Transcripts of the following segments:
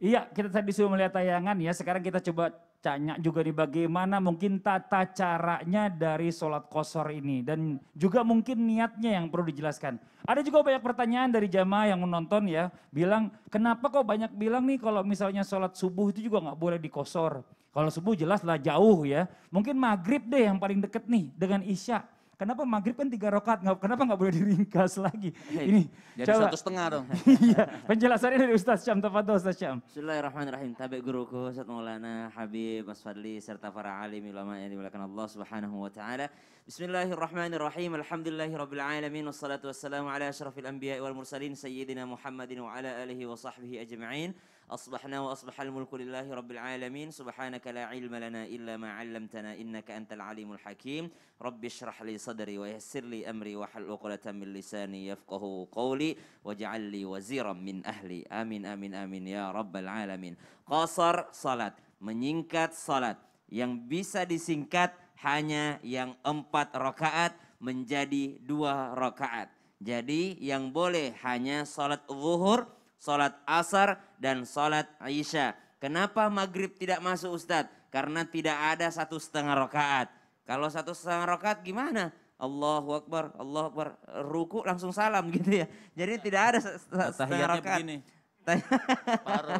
Iya, kita tadi sudah melihat tayangan ya. Sekarang kita coba tanya juga nih bagaimana mungkin tata caranya dari sholat kosor ini. Dan juga mungkin niatnya yang perlu dijelaskan. Ada juga banyak pertanyaan dari jamaah yang menonton ya. Bilang, kenapa kok banyak bilang nih kalau misalnya sholat subuh itu juga nggak boleh dikosor. Kalau subuh jelas lah jauh ya. Mungkin maghrib deh yang paling deket nih dengan isya. Kenapa maghrib kan tiga rokat? Kenapa nggak boleh diringkas lagi? Ini jadi coba. satu setengah dong. iya, penjelasannya dari Ustaz Syam. dosa Ustaz Syam. Bismillahirrahmanirrahim. Tabi guruku Ustaz Maulana Habib Mas Fadli serta para alim ulama yang dimulakan Allah Subhanahu wa taala. Bismillahirrahmanirrahim. Alhamdulillahirabbil alamin wassalatu wassalamu ala asyrafil anbiya'i wal mursalin sayyidina Muhammadin wa ala alihi wa sahbihi ajma'in. أصبحنا وأصبح الملك لله رب العالمين سبحانك لا علم لنا إلا ما علمتنا إنك أنت العليم الحكيم رب اشرح لي صدري ويسر لي أمري وحل عقدة من لساني يفقه قولي واجعل لي وزيرا من أهلي آمين آمين آمين يا رب العالمين قصر صلاة menyingkat salat yang bisa disingkat hanya yang empat rakaat menjadi dua rakaat. Jadi yang boleh hanya salat zuhur sholat asar, dan sholat isya. Kenapa maghrib tidak masuk Ustadz? Karena tidak ada satu setengah rokaat. Kalau satu setengah rokaat gimana? Allahu Akbar, Allah Akbar, ruku langsung salam gitu ya. Jadi tidak ada setengah rokaat. Begini.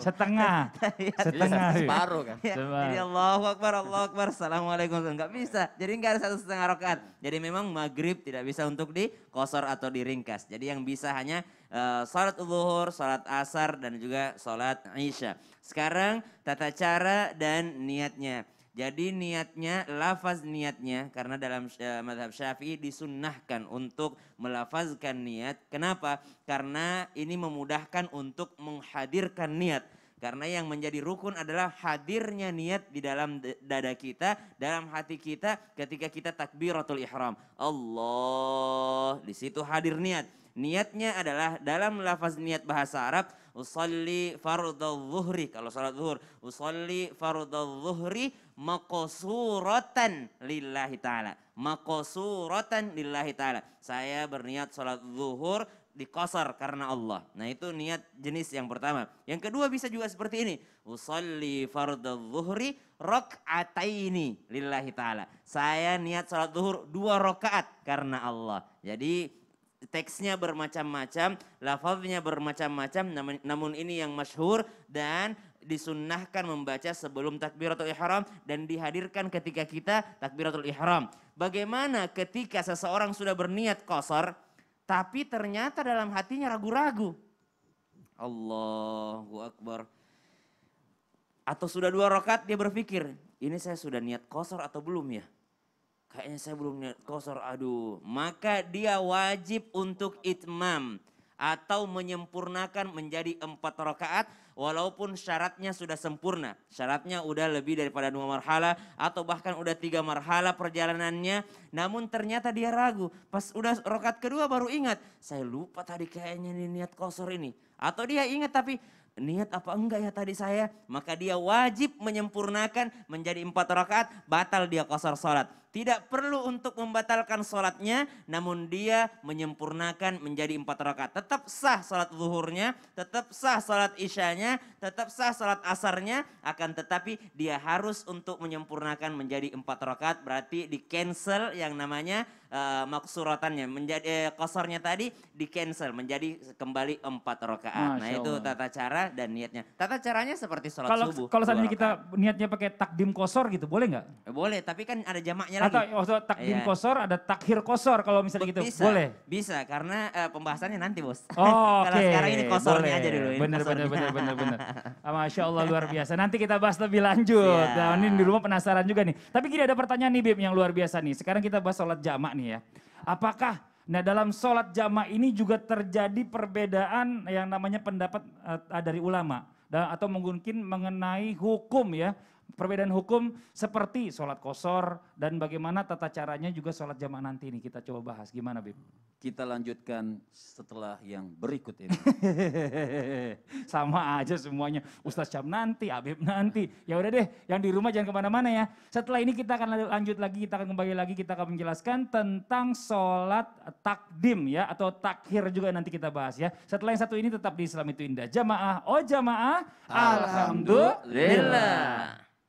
Setengah. Iya. Setengah. Iya, separuh kan. Ya, jadi Allahu Akbar, Allahu Akbar, Assalamualaikum. Enggak bisa. Jadi enggak ada satu setengah rakaat. Jadi memang maghrib tidak bisa untuk dikosor atau diringkas. Jadi yang bisa hanya uh, eh, salat zuhur, salat asar, dan juga salat isya. Sekarang tata cara dan niatnya. Jadi niatnya, lafaz niatnya, karena dalam eh, madhab syafi'i disunnahkan untuk melafazkan niat. Kenapa? Karena ini memudahkan untuk menghadirkan niat. Karena yang menjadi rukun adalah hadirnya niat di dalam dada kita, dalam hati kita ketika kita takbiratul ihram. Allah, di situ hadir niat. Niatnya adalah dalam lafaz niat bahasa Arab usalli fardhu zuhri kalau salat zuhur usalli fardhu zuhri maqsuratan lillahi taala maqsuratan lillahi taala saya berniat salat zuhur dikosor karena Allah. Nah itu niat jenis yang pertama. Yang kedua bisa juga seperti ini. Usalli fardadh zuhri rok'ataini lillahi ta'ala. Saya niat sholat zuhur dua rokaat karena Allah. Jadi teksnya bermacam-macam, lafaznya bermacam-macam, namun, namun ini yang masyhur dan disunnahkan membaca sebelum takbiratul ihram dan dihadirkan ketika kita takbiratul ihram. Bagaimana ketika seseorang sudah berniat kosor, tapi ternyata dalam hatinya ragu-ragu. Allahu Akbar. Atau sudah dua rokat dia berpikir, ini saya sudah niat kosor atau belum ya? Kayaknya saya belum niat kosor, aduh. Maka dia wajib untuk itmam atau menyempurnakan menjadi empat rakaat walaupun syaratnya sudah sempurna. Syaratnya udah lebih daripada dua marhala atau bahkan udah tiga marhala perjalanannya. Namun ternyata dia ragu. Pas udah rokat kedua baru ingat. Saya lupa tadi kayaknya ini niat kosor ini. Atau dia ingat tapi niat apa enggak ya tadi saya? Maka dia wajib menyempurnakan menjadi empat rokat, batal dia kosor sholat. Tidak perlu untuk membatalkan sholatnya, namun dia menyempurnakan menjadi empat rakaat. Tetap sah sholat zuhurnya, tetap sah sholat isyanya, puasanya, tetap sah sholat asarnya, akan tetapi dia harus untuk menyempurnakan menjadi empat rakaat berarti di cancel yang namanya Eh, maksuratannya menjadi eh, kosornya tadi di cancel menjadi kembali empat rakaat. Nah itu tata cara dan niatnya. Tata caranya seperti sholat kalo, subuh. Kalau saat kita niatnya pakai takdim kosor gitu boleh nggak? Eh, boleh tapi kan ada jamaknya lagi. Atau takdim yeah. kosor ada takhir kosor kalau misalnya gitu bisa, boleh? Bisa karena eh, pembahasannya nanti bos. Oh oke. Okay. sekarang ini kosornya boleh. aja dulu. Ini bener, bener bener bener bener ah, Masya Allah luar biasa. Nanti kita bahas lebih lanjut. Yeah. Nah, ini di rumah penasaran juga nih. Tapi gini ada pertanyaan nih Bim yang luar biasa nih. Sekarang kita bahas sholat jamak nih nih ya. Apakah nah dalam sholat jamaah ini juga terjadi perbedaan yang namanya pendapat uh, dari ulama atau mungkin mengenai hukum ya perbedaan hukum seperti sholat kosor dan bagaimana tata caranya juga sholat jamaah nanti ini kita coba bahas. Gimana Bib? Kita lanjutkan setelah yang berikut ini. Sama aja semuanya. Ustaz Cam nanti, Habib nanti. Ya udah deh, yang di rumah jangan kemana-mana ya. Setelah ini kita akan lanjut lagi, kita akan kembali lagi, kita akan menjelaskan tentang sholat takdim ya. Atau takhir juga nanti kita bahas ya. Setelah yang satu ini tetap di Islam itu indah. Jamaah, oh jamaah. Alhamdulillah. Alhamdulillah.